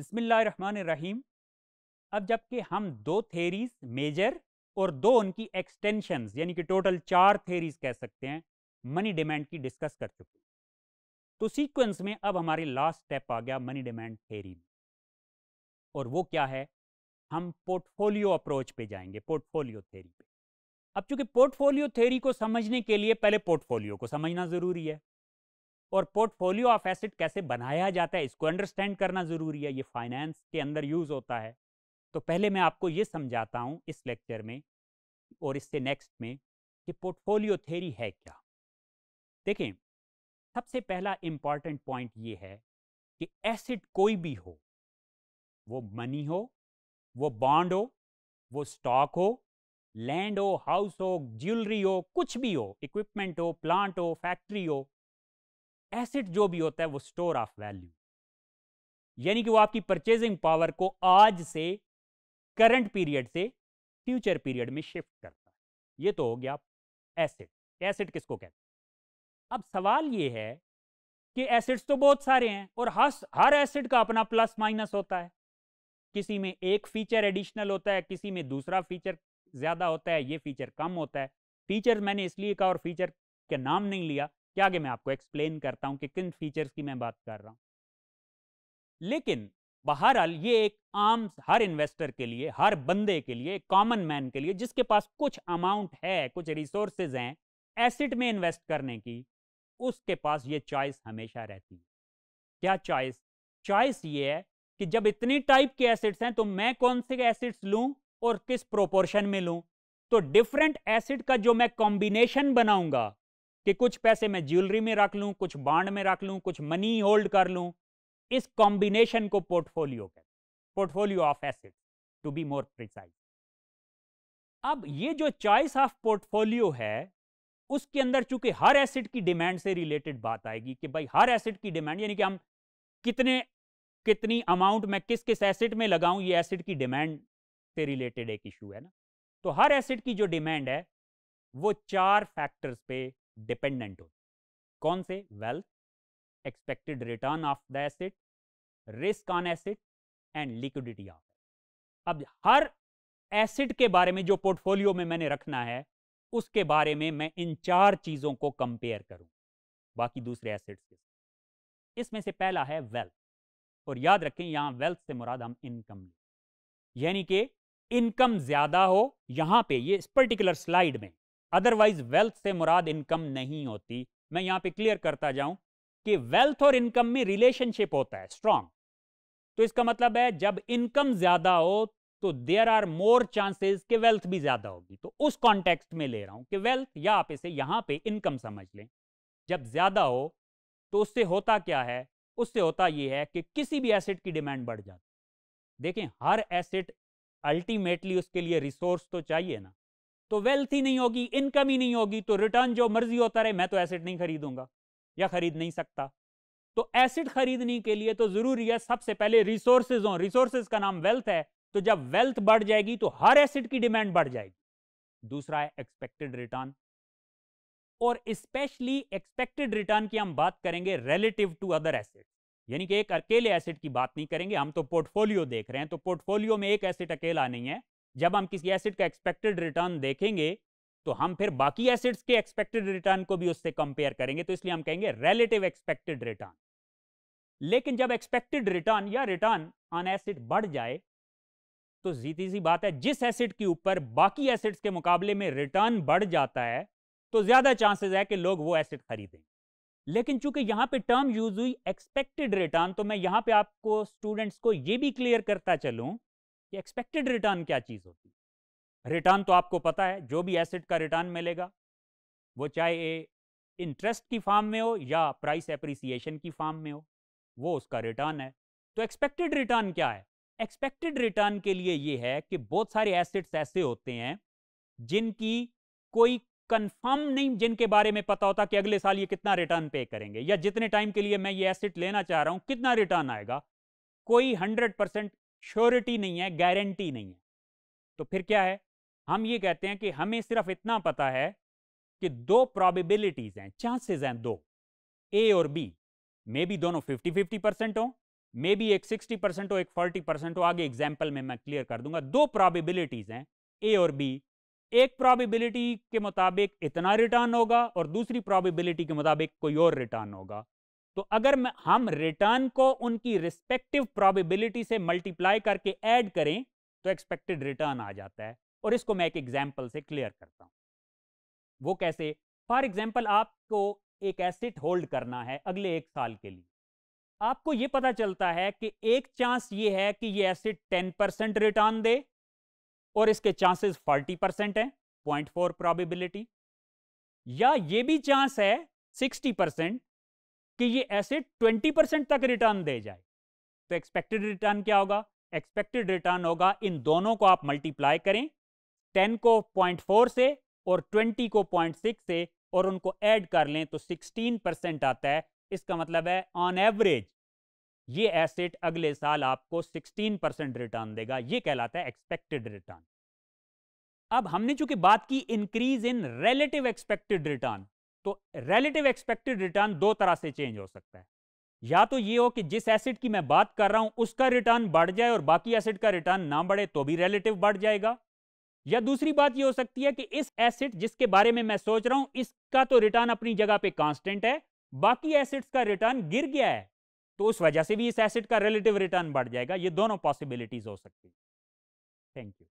रहीम अब जबकि हम दो थेरीज मेजर और दो उनकी एक्सटेंशन यानी कि टोटल चार थेरीज कह सकते हैं मनी डिमांड की डिस्कस कर चुके हैं तो सीक्वेंस में अब हमारी लास्ट स्टेप आ गया मनी डिमांड थेरी में और वो क्या है हम पोर्टफोलियो अप्रोच पे जाएंगे पोर्टफोलियो थेरी पे अब चूंकि पोर्टफोलियो थेरी को समझने के लिए पहले पोर्टफोलियो को समझना ज़रूरी है और पोर्टफोलियो ऑफ एसेट कैसे बनाया जाता है इसको अंडरस्टैंड करना ज़रूरी है ये फाइनेंस के अंदर यूज़ होता है तो पहले मैं आपको ये समझाता हूँ इस लेक्चर में और इससे नेक्स्ट में कि पोर्टफोलियो थेरी है क्या देखें सबसे पहला इम्पॉर्टेंट पॉइंट ये है कि एसिड कोई भी हो वो मनी हो वो बॉन्ड हो वो स्टॉक हो लैंड हो हाउस हो ज्वेलरी हो कुछ भी हो इक्विपमेंट हो प्लांट हो फैक्ट्री हो एसेट जो भी होता है वो स्टोर ऑफ वैल्यू यानी कि वो आपकी परचेजिंग पावर को आज से करंट पीरियड से फ्यूचर पीरियड में शिफ्ट करता है ये तो हो गया एसेट एसेट किसको कहते हैं अब सवाल ये है कि एसिड्स तो बहुत सारे हैं और हर हर एसिड का अपना प्लस माइनस होता है किसी में एक फीचर एडिशनल होता है किसी में दूसरा फीचर ज़्यादा होता है ये फीचर कम होता है फीचर मैंने इसलिए कहा और फीचर के नाम नहीं लिया कि आगे मैं आपको एक्सप्लेन करता हूं कि किन फीचर्स की मैं बात कर रहा हूं लेकिन बहरहाल ये एक आम हर इन्वेस्टर के लिए हर बंदे के लिए कॉमन मैन के लिए जिसके पास कुछ अमाउंट है कुछ रिसोर्सेज हैं एसिड में इन्वेस्ट करने की उसके पास ये चॉइस हमेशा रहती है क्या चॉइस चॉइस ये है कि जब इतनी टाइप के एसिड्स हैं तो मैं कौन से एसिड्स लूं और किस प्रोपोर्शन में लूं तो डिफरेंट एसिड का जो मैं कॉम्बिनेशन बनाऊंगा कि कुछ पैसे मैं ज्वेलरी में रख लूं कुछ बांड में रख लूं कुछ मनी होल्ड कर लूं इस कॉम्बिनेशन को पोर्टफोलियो कहते हैं portfolio of asset to be more precise अब ये जो चॉइस ऑफ पोर्टफोलियो है उसके अंदर चूंकि हर एसेट की डिमांड से रिलेटेड बात आएगी कि भाई हर एसेट की डिमांड यानी कि हम कितने कितनी अमाउंट मैं किस किस एसेट में लगाऊं ये एसेट की डिमांड से रिलेटेड एक इशू है ना तो हर एसेट की जो डिमांड है वो चार फैक्टर्स पे डिपेंडेंट होते कौन से wealth expected return of the asset risk on asset and liquidity of अब हर एसिड के बारे में जो पोर्टफोलियो में मैंने रखना है उसके बारे में मैं इन चार चीज़ों को कंपेयर करूं बाकी दूसरे एसेट्स के इसमें से पहला है वेल्थ और याद रखें यहां वेल्थ से मुराद हम इनकम यानी कि इनकम ज़्यादा हो यहां पे ये इस पर्टिकुलर स्लाइड में अदरवाइज वेल्थ से मुराद इनकम नहीं होती मैं यहाँ पे क्लियर करता जाऊं कि वेल्थ और इनकम में रिलेशनशिप होता है स्ट्रांग तो इसका मतलब है जब इनकम ज्यादा हो तो देयर आर मोर चांसेस कि वेल्थ भी ज्यादा होगी तो उस कॉन्टेक्स्ट में ले रहा हूं कि वेल्थ या आप इसे यहां पे इनकम समझ लें जब ज्यादा हो तो उससे होता क्या है उससे होता यह है कि किसी भी एसेट की डिमांड बढ़ जाती देखें हर एसेट अल्टीमेटली उसके लिए रिसोर्स तो चाहिए ना तो वेल्थ ही नहीं होगी इनकम ही नहीं होगी तो रिटर्न जो मर्जी होता रहे मैं तो एसेट नहीं खरीदूंगा या खरीद नहीं सकता तो एसेट खरीदने के लिए तो जरूरी है सबसे पहले रिसोर्सेज हो रिसोर्सेज का नाम वेल्थ है तो जब वेल्थ बढ़ जाएगी तो हर एसेट की डिमांड बढ़ जाएगी दूसरा है एक्सपेक्टेड रिटर्न और स्पेशली एक्सपेक्टेड रिटर्न की हम बात करेंगे रिलेटिव टू अदर एसेट यानी कि एक अकेले एसेट की बात नहीं करेंगे हम तो पोर्टफोलियो देख रहे हैं तो पोर्टफोलियो में एक एसेट अकेला नहीं है जब हम किसी एसिड का एक्सपेक्टेड रिटर्न देखेंगे तो हम फिर बाकी एसिड्स के एक्सपेक्टेड रिटर्न को भी उससे कंपेयर करेंगे तो इसलिए हम कहेंगे रिलेटिव एक्सपेक्टेड रिटर्न लेकिन जब एक्सपेक्टेड रिटर्न या रिटर्न ऑन एसिड बढ़ जाए तो जीती सी बात है जिस एसिड के ऊपर बाकी एसिड्स के मुकाबले में रिटर्न बढ़ जाता है तो ज्यादा चांसेस है कि लोग वो एसिड खरीदें लेकिन चूंकि यहाँ पे टर्म यूज हुई एक्सपेक्टेड रिटर्न तो मैं यहाँ पे आपको स्टूडेंट्स को ये भी क्लियर करता चलूँ कि एक्सपेक्टेड रिटर्न क्या चीज़ होती है रिटर्न तो आपको पता है जो भी एसेट का रिटर्न मिलेगा वो चाहे इंटरेस्ट की फार्म में हो या प्राइस एप्रिसिएशन की फार्म में हो वो उसका रिटर्न है तो एक्सपेक्टेड रिटर्न क्या है एक्सपेक्टेड रिटर्न के लिए ये है कि बहुत सारे एसेट्स ऐसे होते हैं जिनकी कोई कंफर्म नहीं जिनके बारे में पता होता कि अगले साल ये कितना रिटर्न पे करेंगे या जितने टाइम के लिए मैं ये एसेट लेना चाह रहा हूँ कितना रिटर्न आएगा कोई हंड्रेड परसेंट श्योरिटी नहीं है गारंटी नहीं है तो फिर क्या है हम ये कहते हैं कि हमें सिर्फ इतना पता है कि दो प्रॉबिबिलिटीज हैं चांसेस हैं दो ए और बी मे बी दोनों फिफ्टी फिफ्टी परसेंट हो मे बी एक सिक्सटी परसेंट हो एक फोर्टी परसेंट हो आगे एग्जाम्पल में मैं क्लियर कर दूंगा दो प्रॉबिबिलिटीज हैं ए और बी एक प्रॉबिबिलिटी के मुताबिक इतना रिटर्न होगा और दूसरी प्रॉबिबिलिटी के मुताबिक कोई और रिटर्न होगा तो अगर हम रिटर्न को उनकी रिस्पेक्टिव प्रोबेबिलिटी से मल्टीप्लाई करके ऐड करें तो एक्सपेक्टेड रिटर्न आ जाता है और इसको मैं एक एग्जाम्पल से क्लियर करता हूं वो कैसे फॉर एग्जाम्पल आपको एक एसेट होल्ड करना है अगले एक साल के लिए आपको ये पता चलता है कि एक चांस ये है कि ये एसेट टेन परसेंट रिटर्न दे और इसके चांसेस फोर्टी परसेंट हैं पॉइंट फोर प्रॉबिबिलिटी या ये भी चांस है सिक्सटी परसेंट कि ये ऐसे 20 परसेंट तक रिटर्न दे जाए तो एक्सपेक्टेड रिटर्न क्या होगा एक्सपेक्टेड रिटर्न होगा इन दोनों को आप मल्टीप्लाई करें 10 को 0.4 से और 20 को 0.6 से और उनको ऐड कर लें तो 16 परसेंट आता है इसका मतलब है ऑन एवरेज ये एसेट अगले साल आपको 16 परसेंट रिटर्न देगा ये कहलाता है एक्सपेक्टेड रिटर्न अब हमने चूंकि बात की increase in relative expected return तो रिलेटिव एक्सपेक्टेड रिटर्न दो तरह से चेंज हो सकता है या तो ये हो कि जिस एसिड की मैं बात कर रहा हूं उसका रिटर्न बढ़ जाए और बाकी एसिड का रिटर्न ना बढ़े तो भी रिलेटिव बढ़ जाएगा या दूसरी बात यह हो सकती है कि इस एसिड जिसके बारे में मैं सोच रहा हूं इसका तो रिटर्न अपनी जगह पे कांस्टेंट है बाकी एसिड्स का रिटर्न गिर गया है तो उस वजह से भी इस एसिड का रिलेटिव रिटर्न बढ़ जाएगा ये दोनों पॉसिबिलिटीज हो सकती है थैंक यू